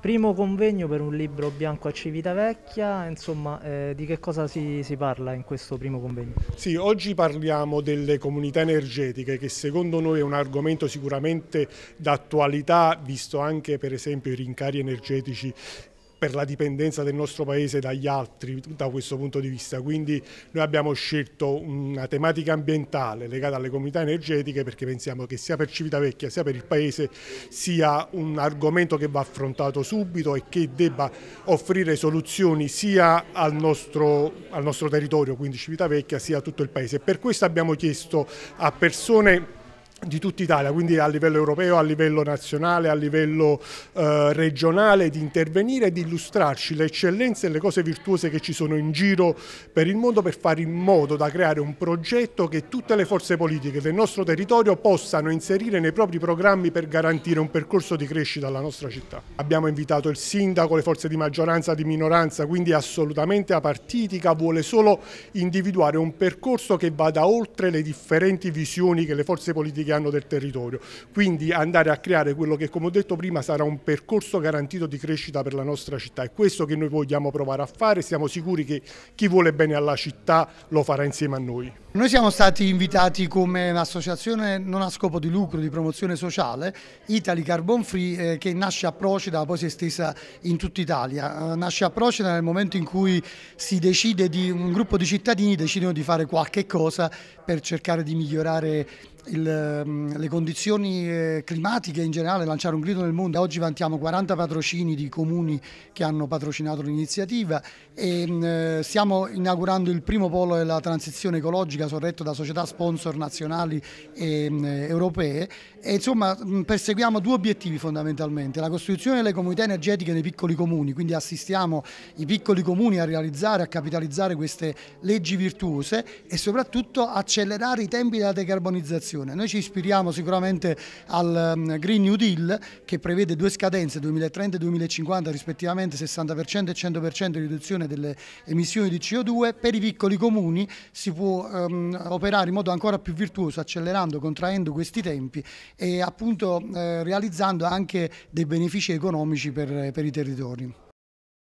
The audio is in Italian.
Primo convegno per un libro bianco a Civitavecchia, insomma eh, di che cosa si, si, parla in questo primo convegno? Sì, oggi parliamo delle comunità energetiche che secondo noi è un argomento sicuramente d'attualità visto anche per esempio i rincari energetici per la dipendenza del nostro paese dagli altri da questo punto di vista. Quindi noi abbiamo scelto una tematica ambientale legata alle comunità energetiche perché pensiamo che sia per Civitavecchia sia per il paese sia un argomento che va affrontato subito e che debba offrire soluzioni sia al nostro, al nostro territorio, quindi Civitavecchia, sia a tutto il paese. Per questo abbiamo chiesto a persone di tutta Italia, quindi a livello europeo, a livello nazionale, a livello eh, regionale, di intervenire e di illustrarci le eccellenze e le cose virtuose che ci sono in giro per il mondo per fare in modo da creare un progetto che tutte le forze politiche del nostro territorio possano inserire nei propri programmi per garantire un percorso di crescita alla nostra città. Abbiamo invitato il sindaco, le forze di maggioranza, di minoranza, quindi assolutamente apartitica, vuole solo individuare un percorso che vada oltre le differenti visioni che le forze politiche che hanno del territorio. Quindi andare a creare quello che come ho detto prima sarà un percorso garantito di crescita per la nostra città. È questo che noi vogliamo provare a fare, siamo sicuri che chi vuole bene alla città lo farà insieme a noi. Noi siamo stati invitati come associazione non a scopo di lucro, di promozione sociale, Italy Carbon Free, eh, che nasce a Procida, poi si è estesa in tutta Italia. Eh, nasce a Procida nel momento in cui di, un gruppo di cittadini decidono di fare qualche cosa per cercare di migliorare il, mm, le condizioni eh, climatiche in generale, lanciare un grido nel mondo. Oggi vantiamo 40 patrocini di comuni che hanno patrocinato l'iniziativa e mm, eh, stiamo inaugurando il primo polo della transizione ecologica strategica sorretto da società sponsor nazionali e eh, europee e insomma mm, perseguiamo due obiettivi fondamentalmente, la costituzione delle comunità energetiche nei piccoli comuni, quindi assistiamo i piccoli comuni a realizzare, a capitalizzare queste leggi virtuose e soprattutto accelerare i tempi della decarbonizzazione. Noi ci ispiriamo sicuramente al mm, Green New Deal che prevede due scadenze, 2030 e 2050 rispettivamente 60% e 100% di riduzione delle emissioni di CO2, per i piccoli comuni si può ehm, ehm, operare in modo ancora più virtuoso, accelerando, contraendo questi tempi e appunto eh, realizzando anche dei benefici economici per, per i territori.